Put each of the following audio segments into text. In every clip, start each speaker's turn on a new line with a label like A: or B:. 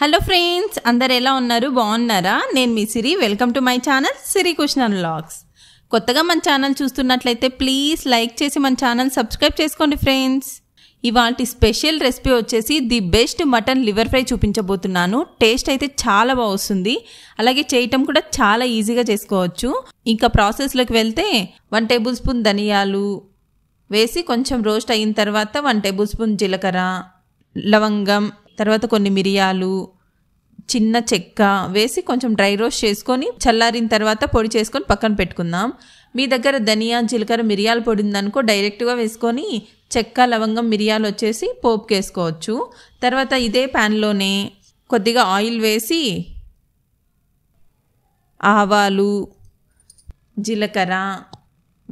A: hello friends అందరు ఎలా ఉన్నారు బాగున్నారా నేను మీ Siri welcome to my channel Siri Krishnan vlogs కొత్తగా మన ఛానల్ చూస్తున్నట్లయితే ప్లీజ్ లైక్ చేసి మన ఛానల్ సబ్స్క్రైబ్ చేసుకోండి ఫ్రెండ్స్ ఇవాళ స్పెషల్ రెసిపీ వచ్చేసి the best mutton liver fry చూపించబోతున్నాను టేస్ట్ అయితే చాలా బాగుస్తుంది అలాగే చేయటం కూడా చాలా ఈజీగా చేసుకోవచ్చు ఇంకా ప్రాసెస్లోకి వెళ్తే వన్ టేబుల్ స్పూన్ ధనియాలు వేసి కొంచెం రోస్ట్ అయిన తర్వాత వన్ టేబుల్ స్పూన్ జీలకర్ర లవంగం తర్వాత కొన్ని మిరియాలు చిన్న చెక్క వేసి కొంచెం డ్రై రోస్ట్ చేసుకొని చల్లారిన తర్వాత పొడి చేసుకొని పక్కన పెట్టుకుందాం మీ దగ్గర ధనియా జీలకర్ర మిరియాలు పొడి ఉందనుకో డైరెక్ట్గా వేసుకొని చెక్క లవంగం మిరియాలు వచ్చేసి పోపు వేసుకోవచ్చు తర్వాత ఇదే ప్యాన్లోనే కొద్దిగా ఆయిల్ వేసి ఆవాలు జీలకర్ర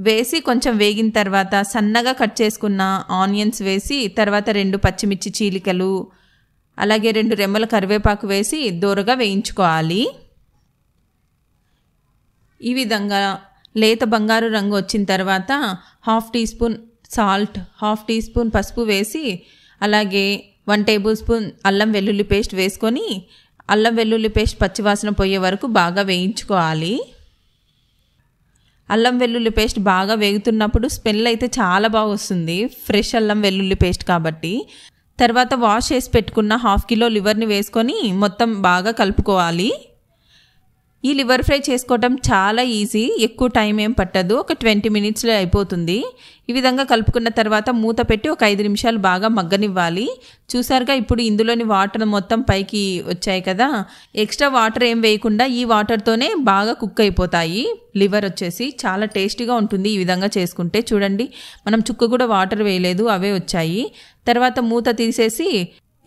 A: వేసి కొంచెం వేగిన తర్వాత సన్నగా కట్ చేసుకున్న ఆనియన్స్ వేసి తర్వాత రెండు పచ్చిమిర్చి చీలికలు అలాగే రెండు రెమ్మల కరివేపాకు వేసి దూరగా వేయించుకోవాలి ఈ విధంగా లేత బంగారు రంగు వచ్చిన తర్వాత half teaspoon salt half teaspoon పసుపు వేసి అలాగే వన్ టేబుల్ స్పూన్ అల్లం వెల్లుల్లి పేస్ట్ వేసుకొని అల్లం వెల్లుల్లి పేస్ట్ పచ్చివాసన పోయే వరకు బాగా వేయించుకోవాలి అల్లం వెల్లుల్లి పేస్ట్ బాగా వేగుతున్నప్పుడు స్మెల్ అయితే చాలా బాగా వస్తుంది ఫ్రెష్ అల్లం వెల్లుల్లి పేస్ట్ కాబట్టి తర్వాత వాష్ చేసి పెట్టుకున్న హాఫ్ కిలో లివర్ని వేసుకొని మొత్తం బాగా కలుపుకోవాలి ఈ లివర్ ఫ్రై చేసుకోవటం చాలా ఈజీ ఎక్కువ టైం ఏం పట్టదు ఒక ట్వంటీ మినిట్స్లో అయిపోతుంది ఈ విధంగా కలుపుకున్న తర్వాత మూత పెట్టి ఒక ఐదు నిమిషాలు బాగా మగ్గనివ్వాలి చూసారుగా ఇప్పుడు ఇందులోని వాటర్ మొత్తం పైకి వచ్చాయి కదా ఎక్స్ట్రా వాటర్ ఏం వేయకుండా ఈ వాటర్తోనే బాగా కుక్ అయిపోతాయి లివర్ వచ్చేసి చాలా టేస్టీగా ఉంటుంది ఈ విధంగా చేసుకుంటే చూడండి మనం చుక్క కూడా వాటర్ వేయలేదు అవే వచ్చాయి తర్వాత మూత తీసేసి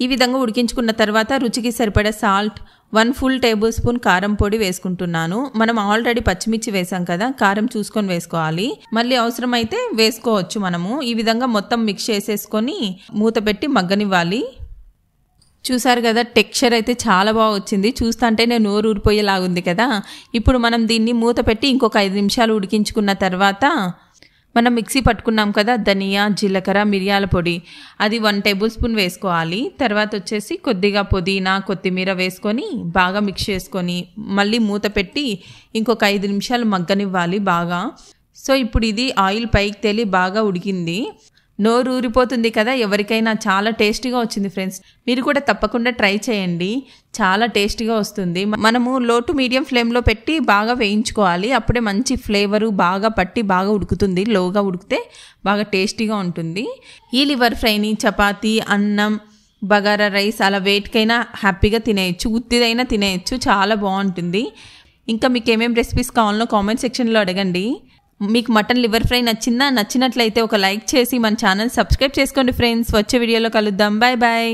A: ఈ విధంగా ఉడికించుకున్న తర్వాత రుచికి సరిపడే salt one full tablespoon కారం పొడి వేసుకుంటున్నాను మనం ఆల్రెడీ పచ్చిమిర్చి వేసాం కదా కారం చూసుకొని వేసుకోవాలి మళ్ళీ అవసరమైతే వేసుకోవచ్చు మనము ఈ విధంగా మొత్తం మిక్స్ చేసేసుకొని మూత పెట్టి మగ్గనివ్వాలి చూసారు కదా టెక్స్చర్ అయితే చాలా బాగా వచ్చింది చూస్తుంటే నేను నోరు ఊరిపోయేలాగుంది కదా ఇప్పుడు మనం దీన్ని మూత పెట్టి ఇంకొక ఐదు నిమిషాలు ఉడికించుకున్న తర్వాత మనం మిక్సీ పట్టుకున్నాం కదా ధనియా జీలకర్ర మిరియాల పొడి అది వన్ టేబుల్ స్పూన్ వేసుకోవాలి తర్వాత వచ్చేసి కొద్దిగా పుదీనా కొత్తిమీర వేసుకొని బాగా మిక్స్ చేసుకొని మళ్ళీ మూత పెట్టి ఇంకొక ఐదు నిమిషాలు మగ్గనివ్వాలి బాగా సో ఇప్పుడు ఇది ఆయిల్ పైకి తేలి బాగా ఉడికింది నోరు ఊరిపోతుంది కదా ఎవరికైనా చాలా టేస్టీగా వచ్చింది ఫ్రెండ్స్ మీరు కూడా తప్పకుండా ట్రై చేయండి చాలా టేస్టీగా వస్తుంది మనము లో టు మీడియం ఫ్లేమ్లో పెట్టి బాగా వేయించుకోవాలి అప్పుడే మంచి ఫ్లేవరు బాగా పట్టి బాగా ఉడుకుతుంది లోగా ఉడికితే బాగా టేస్టీగా ఉంటుంది ఈ లివర్ ఫ్రైని చపాతి అన్నం బగారా రైస్ అలా వేటికైనా హ్యాపీగా తినేయచ్చు ఉత్తిదైనా తినేయచ్చు చాలా బాగుంటుంది ఇంకా మీకు ఏమేమి రెసిపీస్ కావాలో కామెంట్ సెక్షన్లో అడగండి మీకు మటన్ లివర్ ఫ్రై నచ్చిందా నచ్చినట్లయితే ఒక లైక్ చేసి మన ఛానల్ సబ్స్క్రైబ్ చేసుకోండి ఫ్రెండ్స్ వచ్చే వీడియోలో కలుద్దాం బాయ్ బాయ్